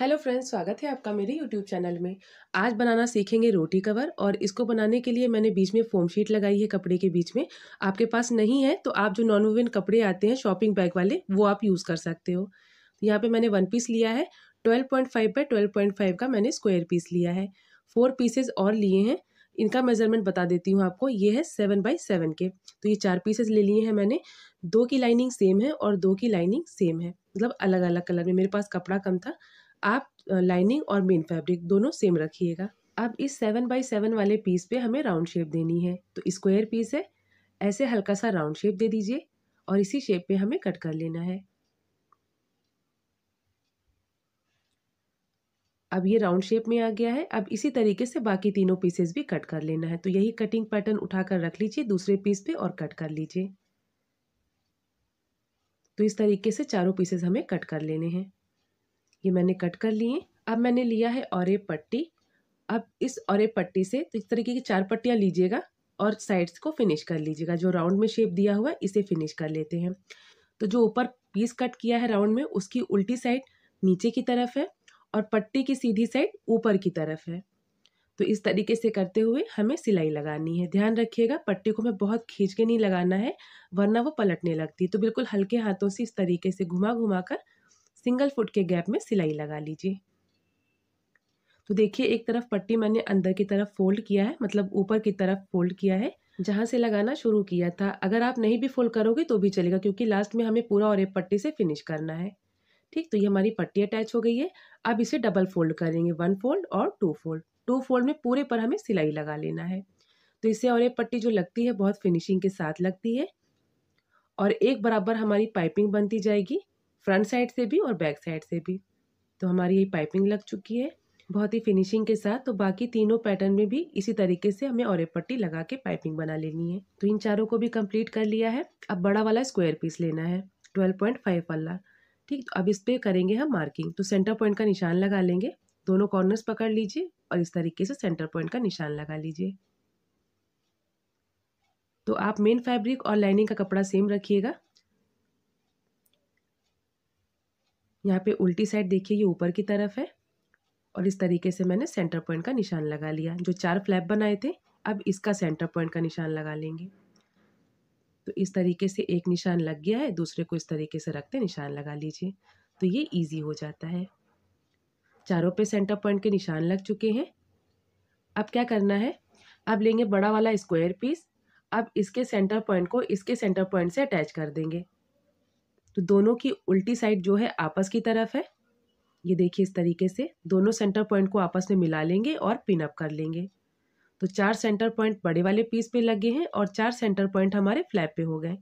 hello friends स्वागत है आपका मेरे यूट्यूब चैनल में आज बनाना सीखेंगे रोटी कवर और इसको बनाने के लिए मैंने बीच में फोम शीट लगाई है कपड़े के बीच में आपके पास नहीं है तो आप जो नॉन वुवन कपड़े आते हैं शॉपिंग बैग वाले वो आप यूज़ कर सकते हो यहाँ पे मैंने वन पीस लिया है ट्वेल्व बाय फाइव का मैंने स्क्वायर पीस लिया है फोर पीसेज और लिए हैं इनका मेज़रमेंट बता देती हूँ आपको ये है सेवन बाई सेवन के तो ये चार पीसेस ले लिए हैं मैंने दो की लाइनिंग सेम है और दो की लाइनिंग सेम है मतलब अलग अलग कलर में मेरे पास कपड़ा कम था आप लाइनिंग और मेन फैब्रिक दोनों सेम रखिएगा अब इस सेवन बाई सेवन वाले पीस पे हमें राउंड शेप देनी है तो स्क्वायर पीस है ऐसे हल्का सा राउंड शेप दे दीजिए और इसी शेप पे हमें कट कर लेना है अब ये राउंड शेप में आ गया है अब इसी तरीके से बाकी तीनों पीसेस भी कट कर लेना है तो यही कटिंग पैटर्न उठाकर रख लीजिए दूसरे पीस पे और कट कर लीजिए तो इस तरीके से चारों पीसेस हमें कट कर लेने हैं ये मैंने कट कर लिए अब मैंने लिया है और पट्टी अब इस और पट्टी से तो इस तरीके की चार पट्टियाँ लीजिएगा और साइड्स को फिनिश कर लीजिएगा जो राउंड में शेप दिया हुआ है इसे फिनिश कर लेते हैं तो जो ऊपर पीस कट किया है राउंड में उसकी उल्टी साइड नीचे की तरफ है और पट्टी की सीधी साइड ऊपर की तरफ है तो इस तरीके से करते हुए हमें सिलाई लगानी है ध्यान रखिएगा पट्टी को हमें बहुत खींच के नहीं लगाना है वरना वो पलटने लगती है तो बिल्कुल हल्के हाथों से इस तरीके से घुमा घुमा कर सिंगल फुट के गैप में सिलाई लगा लीजिए तो देखिए एक तरफ पट्टी मैंने अंदर की तरफ फोल्ड किया है मतलब ऊपर की तरफ फोल्ड किया है जहाँ से लगाना शुरू किया था अगर आप नहीं भी फोल्ड करोगे तो भी चलेगा क्योंकि लास्ट में हमें पूरा और एक पट्टी से फिनिश करना है ठीक तो ये हमारी पट्टी अटैच हो गई है अब इसे डबल फोल्ड करेंगे वन फोल्ड और टू फोल्ड टू फोल्ड में पूरे पर हमें सिलाई लगा लेना है तो इसे और ये पट्टी जो लगती है बहुत फिनिशिंग के साथ लगती है और एक बराबर हमारी पाइपिंग बनती जाएगी फ्रंट साइड से भी और बैक साइड से भी तो हमारी ये पाइपिंग लग चुकी है बहुत ही फिनिशिंग के साथ तो बाकी तीनों पैटर्न में भी इसी तरीके से हमें और पट्टी लगा के पाइपिंग बना लेनी है तो इन चारों को भी कंप्लीट कर लिया है अब बड़ा वाला स्क्वायर पीस लेना है ट्वेल्व पॉइंट फाइव वाला ठीक तो अब इस पर करेंगे हम मार्किंग तो सेंटर पॉइंट का निशान लगा लेंगे दोनों कॉर्नर्स पकड़ लीजिए और इस तरीके से सेंटर पॉइंट का निशान लगा लीजिए तो आप मेन फैब्रिक और लाइनिंग का कपड़ा सेम रखिएगा यहाँ पे उल्टी साइड देखिए ये ऊपर की तरफ है और इस तरीके से मैंने सेंटर पॉइंट का निशान लगा लिया जो चार फ्लैप बनाए थे अब इसका सेंटर पॉइंट का निशान लगा लेंगे तो इस तरीके से एक निशान लग गया है दूसरे को इस तरीके से रखते निशान लगा लीजिए तो ये इजी हो जाता है चारों पे सेंटर पॉइंट के निशान लग चुके हैं अब क्या करना है अब लेंगे बड़ा वाला स्क्वायर पीस अब इसके सेंटर पॉइंट को इसके सेंटर पॉइंट से अटैच कर देंगे तो दोनों की उल्टी साइड जो है आपस की तरफ है ये देखिए इस तरीके से दोनों सेंटर पॉइंट को आपस में मिला लेंगे और पिन अप कर लेंगे तो चार सेंटर पॉइंट बड़े वाले पीस पे लगे हैं और चार सेंटर पॉइंट हमारे फ्लैप पे हो गए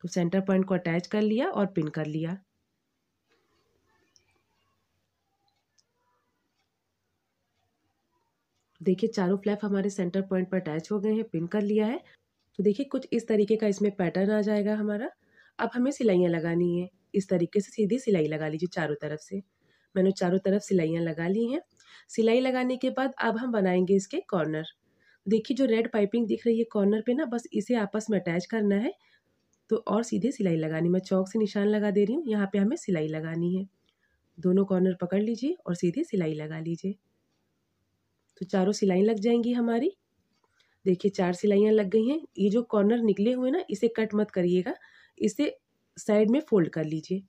तो सेंटर पॉइंट को अटैच कर लिया और पिन कर लिया देखिए चारों फ्लैप हमारे सेंटर पॉइंट पर अटैच हो गए हैं पिन कर लिया है तो देखिए कुछ इस तरीके का इसमें पैटर्न आ जाएगा हमारा अब हमें सिलाइयाँ लगानी है इस तरीके से सीधी सिलाई लगा लीजिए चारों तरफ से मैंने चारों तरफ सिलाइयाँ लगा ली हैं सिलाई लगाने के बाद अब हम बनाएंगे इसके कॉर्नर देखिए जो रेड पाइपिंग दिख रही है कॉर्नर पे ना बस इसे आपस में अटैच करना है तो और सीधे सिलाई लगानी मैं चौक से निशान लगा दे रही हूँ यहाँ पे हमें सिलाई लगानी है दोनों कॉर्नर पकड़ लीजिए और सीधे सिलाई लगा लीजिए तो चारों सिलाई लग जाएंगी हमारी देखिए चार सिलाइयाँ लग गई हैं ये जो कॉर्नर निकले हुए ना इसे कट मत करिएगा इसे साइड में फोल्ड कर लीजिए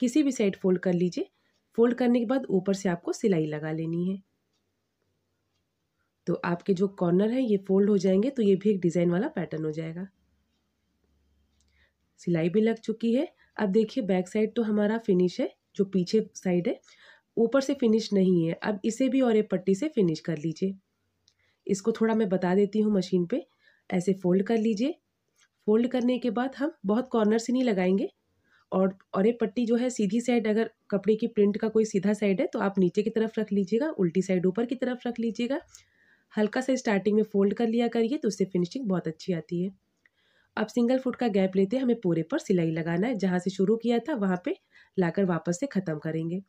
किसी भी साइड फोल्ड कर लीजिए फोल्ड करने के बाद ऊपर से आपको सिलाई लगा लेनी है तो आपके जो कॉर्नर है ये फोल्ड हो जाएंगे तो ये भी एक डिज़ाइन वाला पैटर्न हो जाएगा सिलाई भी लग चुकी है अब देखिए बैक साइड तो हमारा फिनिश है जो पीछे साइड है ऊपर से फिनिश नहीं है अब इसे भी और एक पट्टी से फिनिश कर लीजिए इसको थोड़ा मैं बता देती हूँ मशीन पे ऐसे फोल्ड कर लीजिए फोल्ड करने के बाद हम बहुत कॉर्नर से नहीं लगाएंगे और और ये पट्टी जो है सीधी साइड अगर कपड़े की प्रिंट का कोई सीधा साइड है तो आप नीचे की तरफ रख लीजिएगा उल्टी साइड ऊपर की तरफ रख लीजिएगा हल्का सा स्टार्टिंग में फोल्ड कर लिया करिए तो उससे फिनिशिंग बहुत अच्छी आती है अब सिंगल फुट का गैप लेते हमें पूरे पर सिलाई लगाना है जहाँ से शुरू किया था वहाँ पर लाकर वापस से ख़त्म करेंगे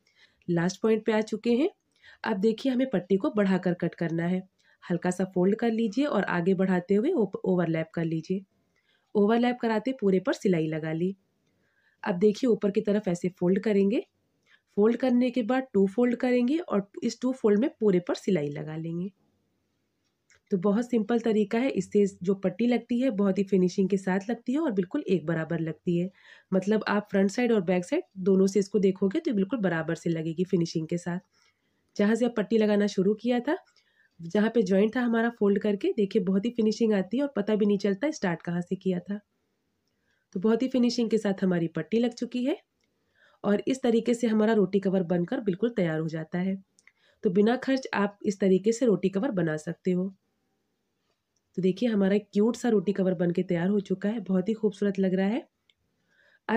लास्ट पॉइंट पर आ चुके हैं अब देखिए हमें पट्टी को बढ़ाकर कट करना है हल्का सा फोल्ड कर लीजिए और आगे बढ़ाते हुए ओवरलैप कर लीजिए ओवरलैप कराते पूरे पर सिलाई लगा ली अब देखिए ऊपर की तरफ ऐसे फोल्ड करेंगे फोल्ड करने के बाद टू फोल्ड करेंगे और इस टू फोल्ड में पूरे पर सिलाई लगा लेंगे तो बहुत सिंपल तरीका है इससे जो पट्टी लगती है बहुत ही फिनिशिंग के साथ लगती है और बिल्कुल एक बराबर लगती है मतलब आप फ्रंट साइड और बैक साइड दोनों से इसको देखोगे तो बिल्कुल बराबर से लगेगी फिनिशिंग के साथ जहाँ से आप पट्टी लगाना शुरू किया था जहाँ पे जॉइंट था हमारा फोल्ड करके देखिए बहुत ही फिनिशिंग आती है और पता भी नहीं चलता स्टार्ट कहाँ से किया था तो बहुत ही फिनिशिंग के साथ हमारी पट्टी लग चुकी है और इस तरीके से हमारा रोटी कवर बनकर बिल्कुल तैयार हो जाता है तो बिना खर्च आप इस तरीके से रोटी कवर बना सकते हो तो देखिए हमारा क्यूट सा रोटी कवर बन के तैयार हो चुका है बहुत ही खूबसूरत लग रहा है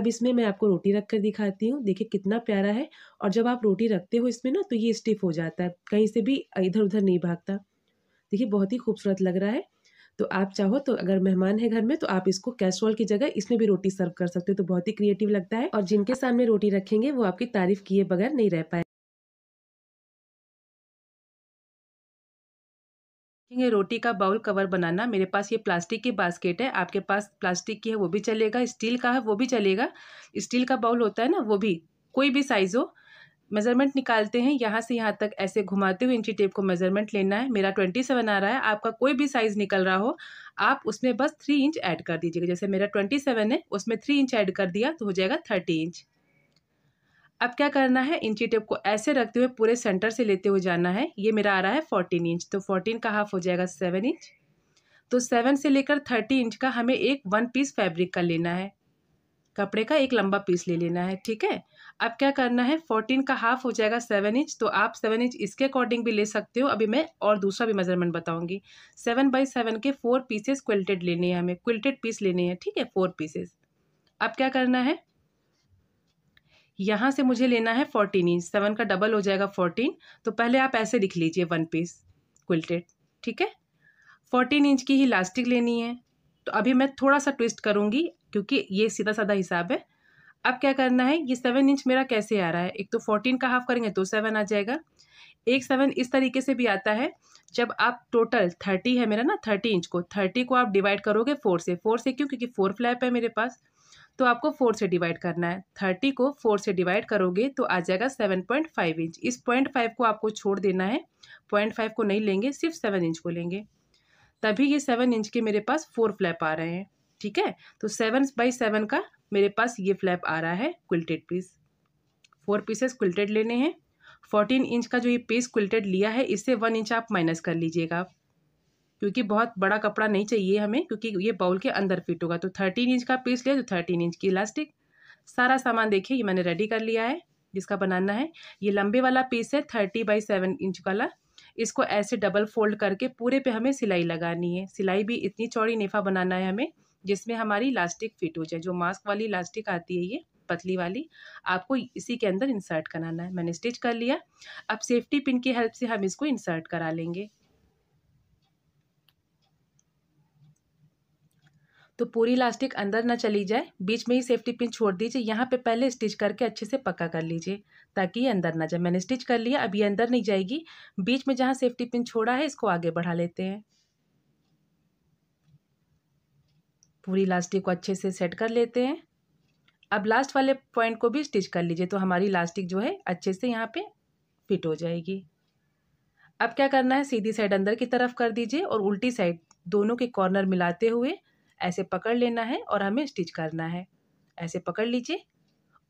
अब इसमें मैं आपको रोटी रख कर दिखाती हूँ देखिए कितना प्यारा है और जब आप रोटी रखते हो इसमें ना तो ये स्टिफ हो जाता है कहीं से भी इधर उधर नहीं भागता देखिए बहुत ही खूबसूरत लग रहा है तो आप चाहो तो अगर मेहमान है घर में तो आप इसको कैसरोल की जगह इसमें भी रोटी सर्व कर सकते हो तो बहुत ही क्रिएटिव लगता है और जिनके सामने रोटी रखेंगे वो आपकी तारीफ किए बगैर नहीं रह पाए ये रोटी का बाउल कवर बनाना मेरे पास ये प्लास्टिक की बास्केट है आपके पास प्लास्टिक की है वो भी चलेगा स्टील का है वो भी चलेगा स्टील का बाउल होता है ना वो भी कोई भी साइज़ हो मेज़रमेंट निकालते हैं यहाँ से यहाँ तक ऐसे घुमाते हुए इंची टेप को मेज़रमेंट लेना है मेरा ट्वेंटी सेवन आ रहा है आपका कोई भी साइज़ निकल रहा हो आप उसमें बस थ्री इंच ऐड कर दीजिएगा जैसे मेरा ट्वेंटी सेवन है उसमें थ्री इंच ऐड कर दिया तो हो जाएगा थर्टी इंच अब क्या करना है इंची टेप को ऐसे रखते हुए पूरे सेंटर से लेते हुए जाना है ये मेरा आ रहा है फोर्टीन इंच तो फोर्टीन का हाफ हो जाएगा सेवन इंच तो सेवन से लेकर थर्टी इंच का हमें एक वन पीस फैब्रिक का लेना है कपड़े का एक लंबा पीस ले लेना है ठीक है अब क्या करना है फोर्टीन का हाफ हो जाएगा सेवन इंच तो आप सेवन इंच इसके अकॉर्डिंग भी ले सकते हो अभी मैं और दूसरा भी मेजरमेंट बताऊंगी सेवन बाई सेवन के फोर पीसेस क्विल्टेड लेने हैं हमें क्विल्टेड पीस लेने हैं ठीक है फोर पीसेस अब क्या करना है यहाँ से मुझे लेना है फोर्टीन इंच सेवन का डबल हो जाएगा फोर्टीन तो पहले आप ऐसे लिख लीजिए वन पीस क्विल्टेड ठीक है फोर्टीन इंच की ही लास्टिक लेनी है तो अभी मैं थोड़ा सा ट्विस्ट करूँगी क्योंकि ये सीधा साधा हिसाब है अब क्या करना है ये सेवन इंच मेरा कैसे आ रहा है एक तो फोर्टीन का हाफ करेंगे तो सेवन आ जाएगा एक सेवन इस तरीके से भी आता है जब आप टोटल थर्टी है मेरा ना थर्टी इंच को थर्टी को आप डिवाइड करोगे फोर से फोर से क्यों क्योंकि फोर फ्लैप है मेरे पास तो आपको फोर से डिवाइड करना है थर्टी को फोर से डिवाइड करोगे तो आ जाएगा सेवन पॉइंट फाइव इंच इस पॉइंट फाइव को आपको छोड़ देना है पॉइंट फाइव को नहीं लेंगे सिर्फ सेवन इंच को लेंगे तभी ये सेवन इंच के मेरे पास फोर फ्लैप आ रहे हैं ठीक है तो सेवन बाई सेवन का मेरे पास ये फ्लैप आ रहा है quilted piece four pieces quilted लेने हैं फोर्टीन इंच का जो ये पीस क्विल्टेड लिया है इससे वन इंच आप माइनस कर लीजिएगा क्योंकि बहुत बड़ा कपड़ा नहीं चाहिए हमें क्योंकि ये बाउल के अंदर फिट होगा तो थर्टीन इंच का पीस लिया तो थर्टीन इंच की इलास्टिक सारा सामान देखिए ये मैंने रेडी कर लिया है जिसका बनाना है ये लंबे वाला पीस है थर्टी बाई सेवन इंच वाला इसको ऐसे डबल फोल्ड करके पूरे पे हमें सिलाई लगानी है सिलाई भी इतनी चौड़ी नेफा बनाना है हमें जिसमें हमारी इलास्टिक फिट हो जाए जो मास्क वाली इलास्टिक आती है ये पतली वाली आपको इसी के अंदर इंसर्ट कराना है मैंने स्टिच कर लिया अब सेफ्टी पिन की हेल्प से हम इसको इंसर्ट करा लेंगे तो पूरी इलास्टिक अंदर ना चली जाए बीच में ही सेफ्टी पिन छोड़ दीजिए यहाँ पे पहले स्टिच करके अच्छे से पक्का कर लीजिए ताकि ये अंदर ना जाए मैंने स्टिच कर लिया अब ये अंदर नहीं जाएगी बीच में जहाँ सेफ्टी पिन छोड़ा है इसको आगे बढ़ा लेते हैं पूरी इलास्टिक को अच्छे से सेट कर लेते हैं अब लास्ट वाले पॉइंट को भी स्टिच कर लीजिए तो हमारी इलास्टिक जो है अच्छे से यहाँ पे फिट हो जाएगी अब क्या करना है सीधी साइड अंदर की तरफ कर दीजिए और उल्टी साइड दोनों के कॉर्नर मिलाते हुए ऐसे पकड़ लेना है और हमें स्टिच करना है ऐसे पकड़ लीजिए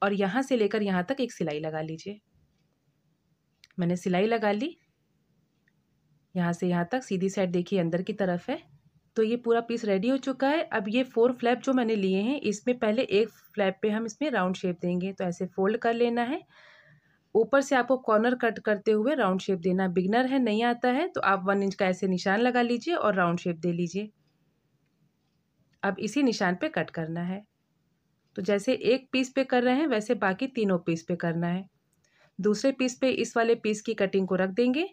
और यहाँ से लेकर यहाँ तक एक सिलाई लगा लीजिए मैंने सिलाई लगा ली यहाँ से यहाँ तक सीधी साइड देखिए अंदर की तरफ है तो ये पूरा पीस रेडी हो चुका है अब ये फोर फ्लैप जो मैंने लिए हैं इसमें पहले एक फ्लैप पे हम इसमें राउंड शेप देंगे तो ऐसे फोल्ड कर लेना है ऊपर से आपको कॉर्नर कट करते हुए राउंड शेप देना बिगनर है नहीं आता है तो आप वन इंच का ऐसे निशान लगा लीजिए और राउंड शेप दे लीजिए अब इसी निशान पर कट करना है तो जैसे एक पीस पे कर रहे हैं वैसे बाकी तीनों पीस पे करना है दूसरे पीस पे इस वाले पीस की कटिंग को रख देंगे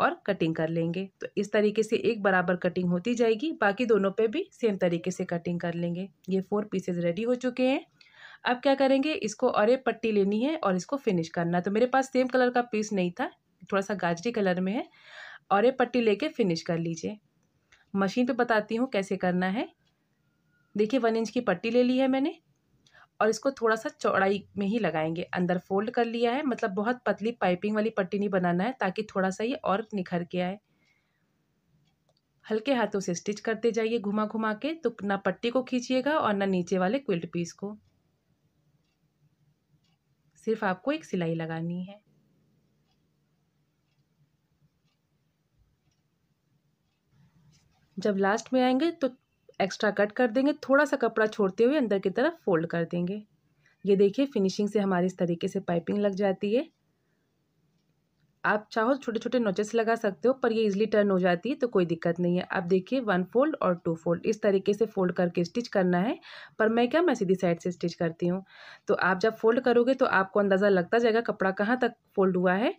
और कटिंग कर लेंगे तो इस तरीके से एक बराबर कटिंग होती जाएगी बाकी दोनों पे भी सेम तरीके से कटिंग कर लेंगे ये फोर पीसेज रेडी हो चुके हैं अब क्या करेंगे इसको और एक पट्टी लेनी है और इसको फिनिश करना तो मेरे पास सेम कलर का पीस नहीं था थोड़ा सा गाजरी कलर में है और एक पट्टी लेके फिनिश कर लीजिए मशीन पे बताती हूँ कैसे करना है देखिए वन इंच की पट्टी ले ली है मैंने और इसको थोड़ा सा चौड़ाई में ही लगाएंगे अंदर फोल्ड कर लिया है मतलब बहुत पतली पाइपिंग वाली पट्टी नहीं बनाना है ताकि थोड़ा सा ये और निखर के आए हल्के हाथों से स्टिच करते जाइए घुमा घुमा के तो ना पट्टी को खींचिएगा और ना नीचे वाले क्विल्ट पीस को सिर्फ आपको एक सिलाई लगानी है जब लास्ट में आएंगे तो एक्स्ट्रा कट कर देंगे थोड़ा सा कपड़ा छोड़ते हुए अंदर की तरफ फोल्ड कर देंगे ये देखिए फिनिशिंग से हमारी इस तरीके से पाइपिंग लग जाती है आप चाहो छोटे छोटे नोचेस लगा सकते हो पर ये इजीली टर्न हो जाती है तो कोई दिक्कत नहीं है आप देखिए वन फोल्ड और टू फोल्ड इस तरीके से फोल्ड करके स्टिच करना है पर मैं क्या मैं सीधी साइड से स्टिच करती हूँ तो आप जब फोल्ड करोगे तो आपको अंदाज़ा लगता जाएगा कपड़ा कहाँ तक फोल्ड हुआ है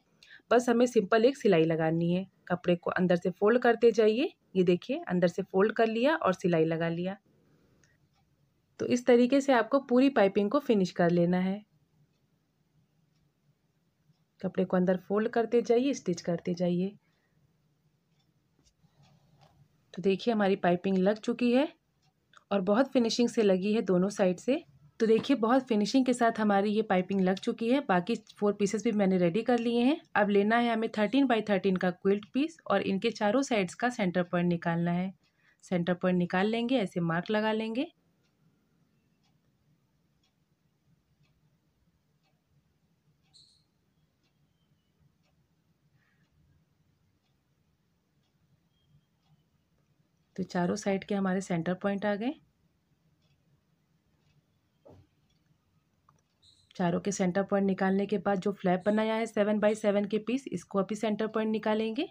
बस हमें सिंपल एक सिलाई लगानी है कपड़े को अंदर से फोल्ड करते जाइए ये देखिए अंदर से फोल्ड कर लिया और सिलाई लगा लिया तो इस तरीके से आपको पूरी पाइपिंग को फिनिश कर लेना है कपड़े को अंदर फोल्ड करते जाइए स्टिच करते जाइए तो देखिए हमारी पाइपिंग लग चुकी है और बहुत फिनिशिंग से लगी है दोनों साइड से तो देखिए बहुत फिनिशिंग के साथ हमारी ये पाइपिंग लग चुकी है बाकी फोर पीसेस भी मैंने रेडी कर लिए हैं अब लेना है हमें थर्टीन बाई थर्टीन का क्विल्ट पीस और इनके चारों साइड्स का सेंटर पॉइंट निकालना है सेंटर पॉइंट निकाल लेंगे ऐसे मार्क लगा लेंगे तो चारों साइड के हमारे सेंटर पॉइंट आ गए चारों के सेंटर पॉइंट निकालने के बाद जो फ्लैप बनाया है सेवन बाई सेवन के पीस इसको अभी सेंटर पॉइंट निकालेंगे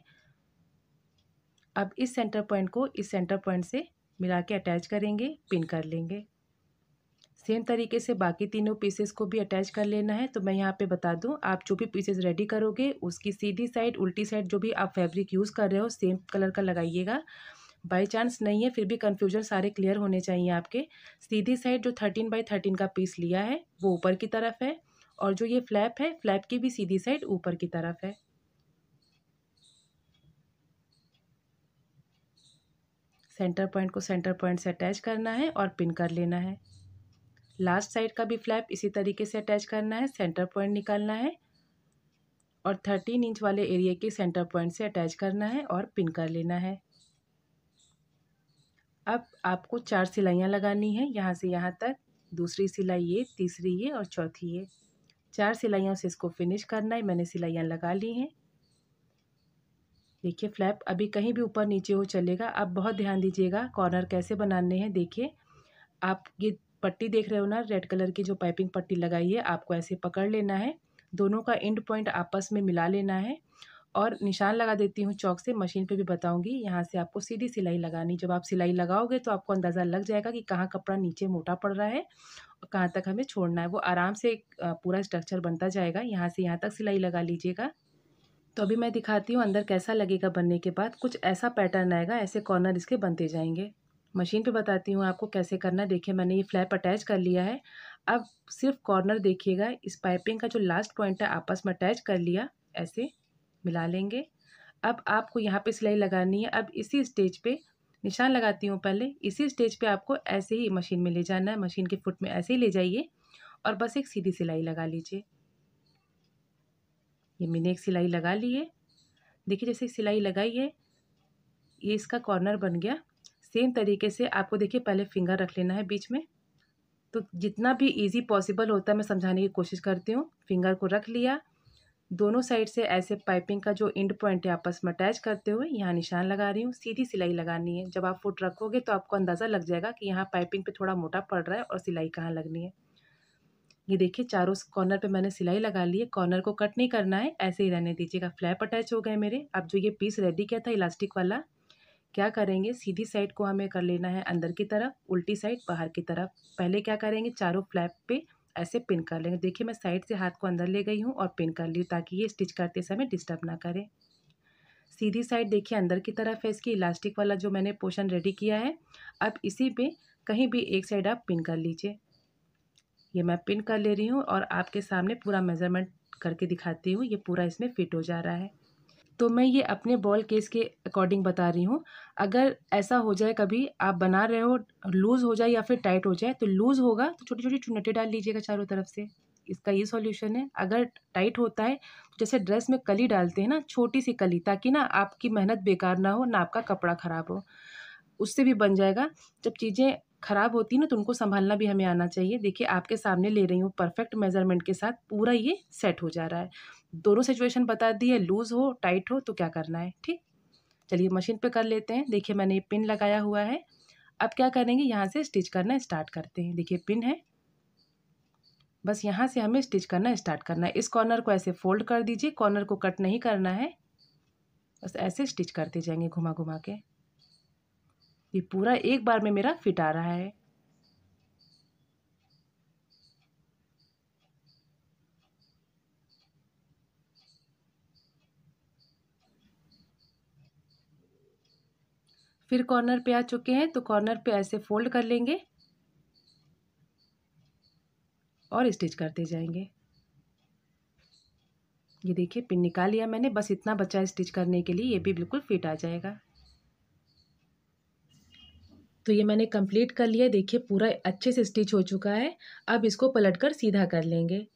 अब इस सेंटर पॉइंट को इस सेंटर पॉइंट से मिला के अटैच करेंगे पिन कर लेंगे सेम तरीके से बाकी तीनों पीसेस को भी अटैच कर लेना है तो मैं यहाँ पे बता दूँ आप जो भी पीसेस रेडी करोगे उसकी सीधी साइड उल्टी साइड जो भी आप फैब्रिक यूज़ कर रहे हो सेम कलर का लगाइएगा बाई चांस नहीं है फिर भी कन्फ्यूजन सारे क्लियर होने चाहिए आपके सीधी साइड जो थर्टीन बाई थर्टीन का पीस लिया है वो ऊपर की तरफ है और जो ये फ्लैप है फ्लैप की भी सीधी साइड ऊपर की तरफ है सेंटर पॉइंट को सेंटर पॉइंट से अटैच करना है और पिन कर लेना है लास्ट साइड का भी फ्लैप इसी तरीके से अटैच करना है सेंटर पॉइंट निकालना है और थर्टीन इंच वाले एरिया के सेंटर पॉइंट से अटैच करना है और पिन कर लेना है अब आपको चार सिलाइयाँ लगानी है यहाँ से यहाँ तक दूसरी सिलाई ये तीसरी ये और चौथी ये चार सिलाइयों से इसको फिनिश करना है मैंने सिलाइयाँ लगा ली हैं देखिए फ्लैप अभी कहीं भी ऊपर नीचे हो चलेगा आप बहुत ध्यान दीजिएगा कॉर्नर कैसे बनाने हैं देखिए आप ये पट्टी देख रहे हो ना रेड कलर की जो पाइपिंग पट्टी लगाई है आपको ऐसे पकड़ लेना है दोनों का एंड पॉइंट आपस में मिला लेना है और निशान लगा देती हूँ चौक से मशीन पे भी बताऊँगी यहाँ से आपको सीधी सिलाई लगानी जब आप सिलाई लगाओगे तो आपको अंदाज़ा लग जाएगा कि कहाँ कपड़ा नीचे मोटा पड़ रहा है और कहाँ तक हमें छोड़ना है वो आराम से पूरा स्ट्रक्चर बनता जाएगा यहाँ से यहाँ तक सिलाई लगा लीजिएगा तो अभी मैं दिखाती हूँ अंदर कैसा लगेगा बनने के बाद कुछ ऐसा पैटर्न आएगा ऐसे कॉर्नर इसके बनते जाएंगे मशीन पे बताती हूँ आपको कैसे करना देखिए मैंने ये फ्लैप अटैच कर लिया है अब सिर्फ कॉर्नर देखिएगा इस पाइपिंग का जो लास्ट पॉइंट है आपस में अटैच कर लिया ऐसे मिला लेंगे अब आपको यहाँ पे सिलाई लगानी है अब इसी स्टेज पे निशान लगाती हूँ पहले इसी स्टेज पे आपको ऐसे ही मशीन में ले जाना है मशीन के फुट में ऐसे ही ले जाइए और बस एक सीधी सिलाई लगा लीजिए ये मैंने एक सिलाई लगा ली है देखिए जैसे सिलाई लगाई है ये इसका कॉर्नर बन गया सेम तरीके से आपको देखिए पहले फिंगर रख लेना है बीच में तो जितना भी इजी पॉसिबल होता है मैं समझाने की कोशिश करती हूँ फिंगर को रख लिया दोनों साइड से ऐसे पाइपिंग का जो इंड पॉइंट है आपस में अटैच करते हुए यहाँ निशान लगा रही हूँ सीधी सिलाई लगानी है जब आप फुट रखोगे तो आपको अंदाज़ा लग जाएगा कि यहाँ पाइपिंग पे थोड़ा मोटा पड़ रहा है और सिलाई कहाँ लगनी है ये देखिए चारों कॉर्नर पे मैंने सिलाई लगा ली है कॉर्नर को कट नहीं करना है ऐसे ही रहने दीजिएगा फ्लैप अटैच हो गए मेरे अब जो ये पीस रेडी किया था इलास्टिक वाला क्या करेंगे सीधी साइड को हमें कर लेना है अंदर की तरफ उल्टी साइड बाहर की तरफ पहले क्या करेंगे चारों फ्लैप पर ऐसे पिन कर लेंगे देखिए मैं साइड से हाथ को अंदर ले गई हूँ और पिन कर ली ताकि ये स्टिच करते समय डिस्टर्ब ना करें सीधी साइड देखिए अंदर की तरफ है इसकी इलास्टिक वाला जो मैंने पोर्शन रेडी किया है अब इसी पे कहीं भी एक साइड आप पिन कर लीजिए ये मैं पिन कर ले रही हूँ और आपके सामने पूरा मेज़रमेंट करके दिखाती हूँ ये पूरा इसमें फिट हो जा रहा है तो मैं ये अपने बॉल केस के अकॉर्डिंग बता रही हूँ अगर ऐसा हो जाए कभी आप बना रहे हो लूज़ हो जाए या फिर टाइट हो जाए तो लूज़ होगा तो छोटी छोटी चुनटे डाल लीजिएगा चारों तरफ से इसका ये सॉल्यूशन है अगर टाइट होता है तो जैसे ड्रेस में कली डालते हैं ना छोटी सी कली ताकि ना आपकी मेहनत बेकार ना हो ना आपका कपड़ा ख़राब हो उससे भी बन जाएगा जब चीज़ें ख़राब होती है ना तो उनको संभालना भी हमें आना चाहिए देखिए आपके सामने ले रही हूँ परफेक्ट मेज़रमेंट के साथ पूरा ये सेट हो जा रहा है दोनों सिचुएशन बता दी है लूज़ हो टाइट हो तो क्या करना है ठीक चलिए मशीन पे कर लेते हैं देखिए मैंने ये पिन लगाया हुआ है अब क्या करेंगे यहाँ से स्टिच करना स्टार्ट करते हैं देखिए पिन है बस यहाँ से हमें स्टिच करना स्टार्ट करना है इस कॉर्नर को ऐसे फोल्ड कर दीजिए कॉर्नर को कट नहीं करना है बस ऐसे स्टिच करते जाएंगे घुमा घुमा के ये पूरा एक बार में मेरा फिट आ रहा है फिर कॉर्नर पे आ चुके हैं तो कॉर्नर पे ऐसे फोल्ड कर लेंगे और स्टिच करते जाएंगे ये देखिए पिन निकाल लिया मैंने बस इतना बचा स्टिच करने के लिए ये भी बिल्कुल फिट आ जाएगा तो ये मैंने कंप्लीट कर लिया देखिए पूरा अच्छे से स्टिच हो चुका है अब इसको पलट कर सीधा कर लेंगे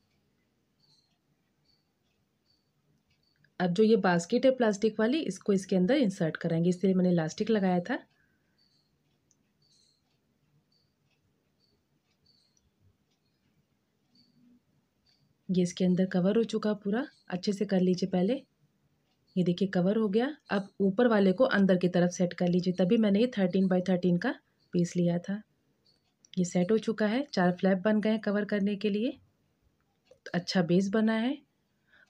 अब जो ये बास्केट है प्लास्टिक वाली इसको इसके अंदर इंसर्ट कराएंगे इसलिए मैंने इलास्टिक लगाया था ये इसके अंदर कवर हो चुका पूरा अच्छे से कर लीजिए पहले ये देखिए कवर हो गया अब ऊपर वाले को अंदर की तरफ सेट कर लीजिए तभी मैंने ये थर्टीन बाई थर्टीन का पीस लिया था ये सेट हो चुका है चार फ्लैप बन गए हैं कवर करने के लिए तो अच्छा बेस बना है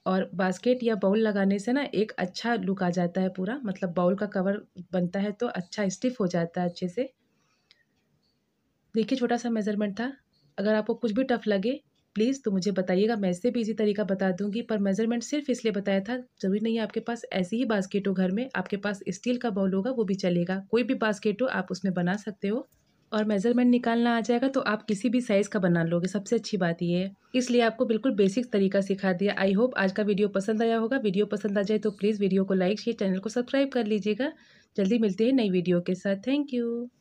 और बास्केट या बाउल लगाने से ना एक अच्छा लुक आ जाता है पूरा मतलब बाउल का कवर बनता है तो अच्छा स्टिफ हो जाता है अच्छे से देखिए छोटा सा मेज़रमेंट था अगर आपको कुछ भी टफ लगे प्लीज़ तो मुझे बताइएगा मैं इससे भी इसी तरीका बता दूंगी पर मेज़रमेंट सिर्फ इसलिए बताया था जरूरी नहीं है आपके पास ऐसी ही बास्केट हो घर में आपके पास स्टील का बॉल होगा वो भी चलेगा कोई भी बास्केट हो आप उसमें बना सकते हो और मेजरमेंट निकालना आ जाएगा तो आप किसी भी साइज़ का बना लोगे सबसे अच्छी बात ये है इसलिए आपको बिल्कुल बेसिक तरीका सिखा दिया आई होप आज का वीडियो पसंद आया होगा वीडियो पसंद आ जाए तो प्लीज़ वीडियो को लाइक शेयर चैनल को सब्सक्राइब कर लीजिएगा जल्दी मिलते हैं नई वीडियो के साथ थैंक यू